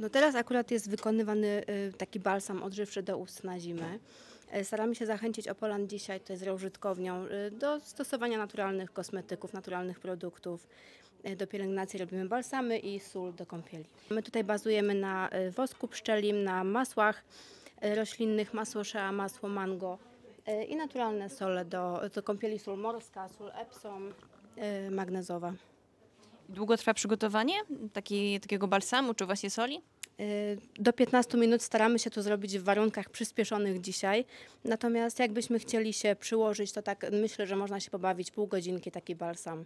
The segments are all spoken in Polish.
No teraz akurat jest wykonywany y, taki balsam odżywczy do ust na zimę. E, staramy się zachęcić Opolan dzisiaj, to jest reużytkownią, y, do stosowania naturalnych kosmetyków, naturalnych produktów. Y, do pielęgnacji robimy balsamy i sól do kąpieli. My tutaj bazujemy na wosku pszczelim, na masłach roślinnych, masło shea, masło mango i naturalne sole do, do kąpieli sól morska, sól epsom, magnezowa. Długo trwa przygotowanie taki, takiego balsamu czy właśnie soli? Y, do 15 minut staramy się to zrobić w warunkach przyspieszonych dzisiaj. Natomiast jakbyśmy chcieli się przyłożyć, to tak myślę, że można się pobawić pół godzinki, taki balsam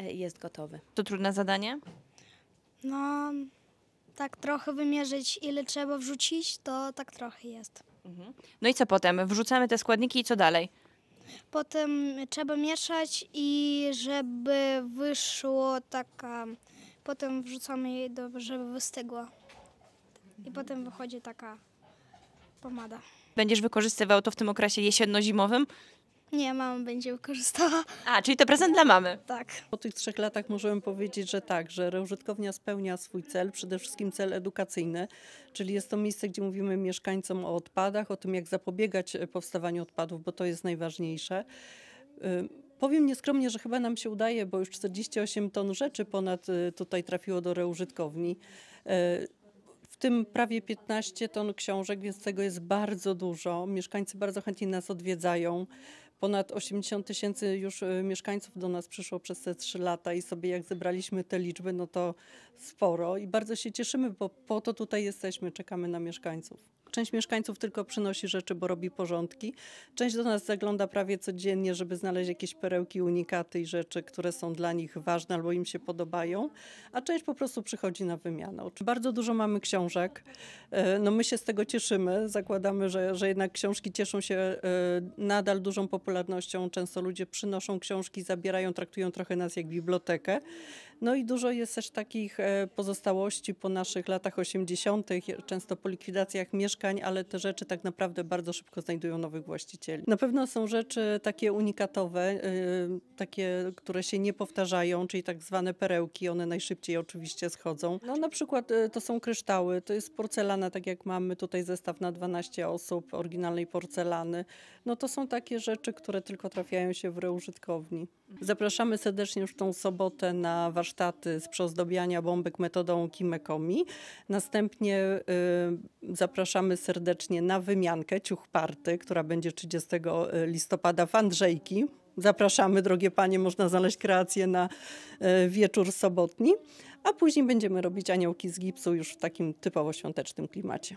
y, jest gotowy. To trudne zadanie? No, tak trochę wymierzyć, ile trzeba wrzucić, to tak trochę jest. Mhm. No i co potem? Wrzucamy te składniki i co dalej? Potem trzeba mieszać i żeby wyszło taka... Potem wrzucamy jej, do, żeby wystygła. I potem wychodzi taka pomada. Będziesz wykorzystywał to w tym okresie jesienno-zimowym? Nie, mama będzie korzystała. A, czyli to prezent dla mamy. Tak. Po tych trzech latach możemy powiedzieć, że tak, że reużytkownia spełnia swój cel, przede wszystkim cel edukacyjny, czyli jest to miejsce, gdzie mówimy mieszkańcom o odpadach, o tym jak zapobiegać e, powstawaniu odpadów, bo to jest najważniejsze. E, powiem nieskromnie, że chyba nam się udaje, bo już 48 ton rzeczy ponad e, tutaj trafiło do reużytkowni. W tym prawie 15 ton książek, więc tego jest bardzo dużo. Mieszkańcy bardzo chętnie nas odwiedzają. Ponad 80 tysięcy już y, mieszkańców do nas przyszło przez te trzy lata i sobie jak zebraliśmy te liczby, no to sporo i bardzo się cieszymy, bo po to tutaj jesteśmy, czekamy na mieszkańców. Część mieszkańców tylko przynosi rzeczy, bo robi porządki. Część do nas zagląda prawie codziennie, żeby znaleźć jakieś perełki, unikaty i rzeczy, które są dla nich ważne albo im się podobają, a część po prostu przychodzi na wymianę. Bardzo dużo mamy książek. E, no my się z tego cieszymy. Zakładamy, że, że jednak książki cieszą się e, nadal dużą popularnością. Często ludzie przynoszą książki, zabierają, traktują trochę nas jak bibliotekę. No i dużo jest też takich e, pozostałości po naszych latach 80., często po likwidacjach mieszkań, ale te rzeczy tak naprawdę bardzo szybko znajdują nowych właścicieli. Na pewno są rzeczy takie unikatowe, e, takie, które się nie powtarzają, czyli tak zwane perełki, one najszybciej oczywiście schodzą. No na przykład e, to są kryształy, to jest porcelana, tak jak mamy tutaj zestaw na 12 osób oryginalnej porcelany. No to są takie rzeczy, które tylko trafiają się w reużytkowni. Zapraszamy serdecznie już tą sobotę na warsztat warsztaty z przyozdabiania bombek metodą kimekomi. Następnie y, zapraszamy serdecznie na wymiankę ciuch party, która będzie 30 y, listopada w Andrzejki. Zapraszamy, drogie panie, można znaleźć kreację na y, wieczór sobotni, a później będziemy robić aniołki z gipsu już w takim typowo świątecznym klimacie.